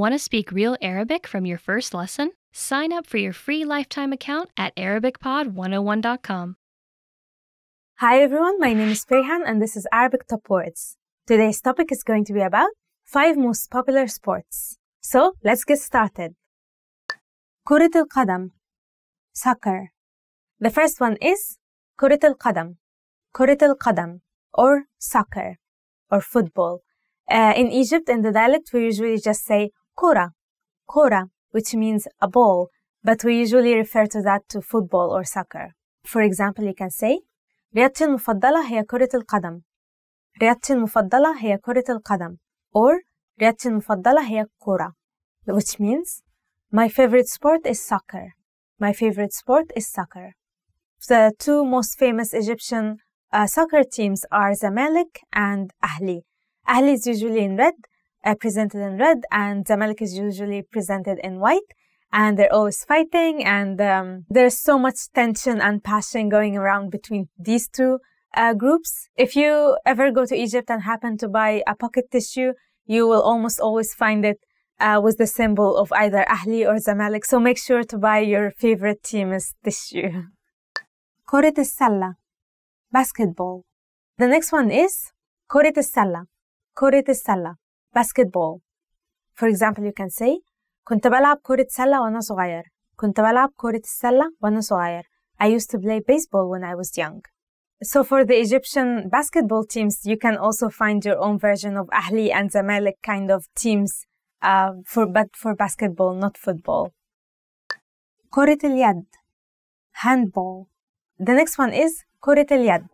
Want to speak real Arabic from your first lesson? Sign up for your free lifetime account at ArabicPod101.com. Hi everyone, my name is Ferhan and this is Arabic Top Words. Today's topic is going to be about five most popular sports. So let's get started. el Qadam, soccer. The first one is Qadam, Kurit el Qadam, or soccer or football. Uh, in Egypt, in the dialect, we usually just say kora, kora, which means a ball, but we usually refer to that to football or soccer. For example, you can say رياضتي المفضلة هي كرة القدم. رياضتي المفضلة هي كرة القدم or رياضتي المفضلة هي الكرة which means my favorite sport is soccer. My favorite sport is soccer. The two most famous Egyptian uh, soccer teams are Zamalek and Ahli. Ahli is usually in red uh, presented in red, and Zamalek is usually presented in white. And they're always fighting, and um, there's so much tension and passion going around between these two uh, groups. If you ever go to Egypt and happen to buy a pocket tissue, you will almost always find it uh, with the symbol of either Ahli or Zamalek. So make sure to buy your favorite team's tissue. كرة Sala, basketball. The next one is كرة السلة. كرة Sala basketball. For example, you can say كنت بلعب كرة سلة وأنا صغير. كنت بلعب كرة السلة وأنا صغير. I used to play baseball when I was young. So for the Egyptian basketball teams, you can also find your own version of Ahli and Zamalek kind of teams, uh, for, but for basketball, not football. كرة اليد handball. The next one is كرة اليد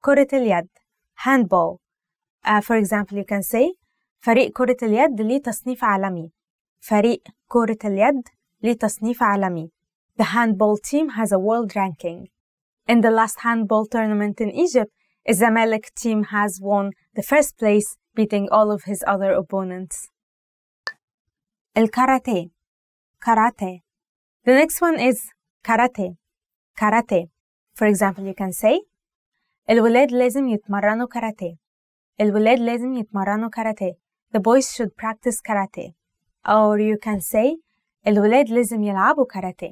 كرة اليد handball. Uh, for example, you can say فريق كرة اليد ليه تصنيف عالمي فريق كرة اليد ليه تصنيف عالمي The handball team has a world ranking. In the last handball tournament in Egypt, Zamalek team has won the first place, beating all of his other opponents. الكاراتيه karate. The next one is كاراتي Karate. For example, you can say الولاد لازم يتمرنوا كاراتيه. الولاد لازم يتمرنوا كاراتيه. the boys should practice karate or you can say الولاد لازم يلعبوا El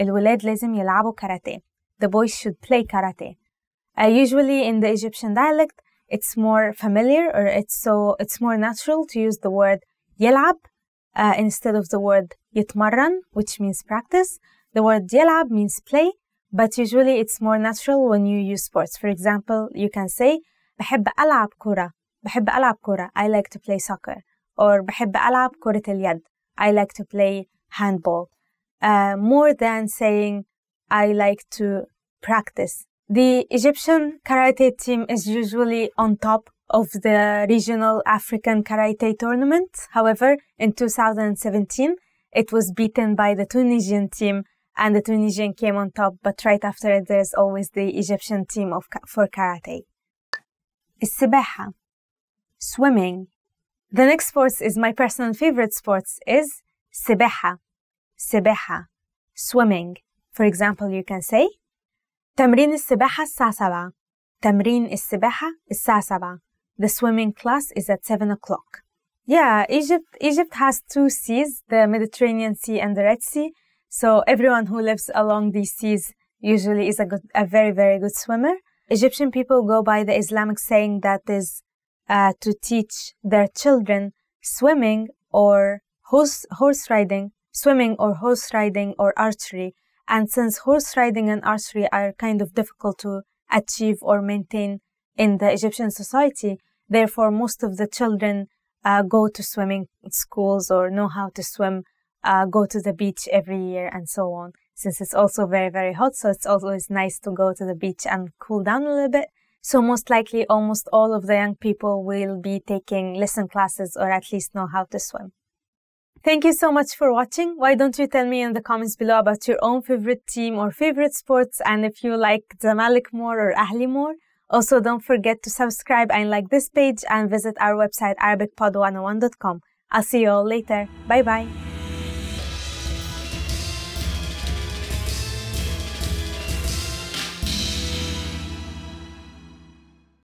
الولاد لازم يلعبوا karate. the boys should play karate uh, usually in the Egyptian dialect it's more familiar or it's so it's more natural to use the word يلعب uh, instead of the word يتمرن which means practice the word يلعب means play but usually it's more natural when you use sports for example you can say بحب ألعب كرة بحب ألعب I like to play soccer or بحب ألعب كرة اليد I like to play handball uh, more than saying I like to practice the Egyptian karate team is usually on top of the regional African karate tournament. However, in 2017, it was beaten by the Tunisian team and the Tunisian came on top, but right after it, there's always the Egyptian team of, for karate. السباحة swimming. The next sports is my personal favorite sports is sebeha. Sebeha. swimming. For example, you can say تمرين Sebeha الساعة 7 Sebeha السباحة The swimming class is at 7 o'clock. Yeah, Egypt Egypt has two seas, the Mediterranean Sea and the Red Sea. So everyone who lives along these seas usually is a good a very very good swimmer. Egyptian people go by the Islamic saying that is uh, to teach their children swimming or horse, horse riding, swimming or horse riding or archery. And since horse riding and archery are kind of difficult to achieve or maintain in the Egyptian society, therefore most of the children uh, go to swimming schools or know how to swim, uh, go to the beach every year and so on. Since it's also very, very hot, so it's always nice to go to the beach and cool down a little bit. So most likely almost all of the young people will be taking lesson classes or at least know how to swim. Thank you so much for watching. Why don't you tell me in the comments below about your own favorite team or favorite sports and if you like Zamalek more or Ahli more. Also, don't forget to subscribe and like this page and visit our website arabicpod101.com. I'll see you all later. Bye bye.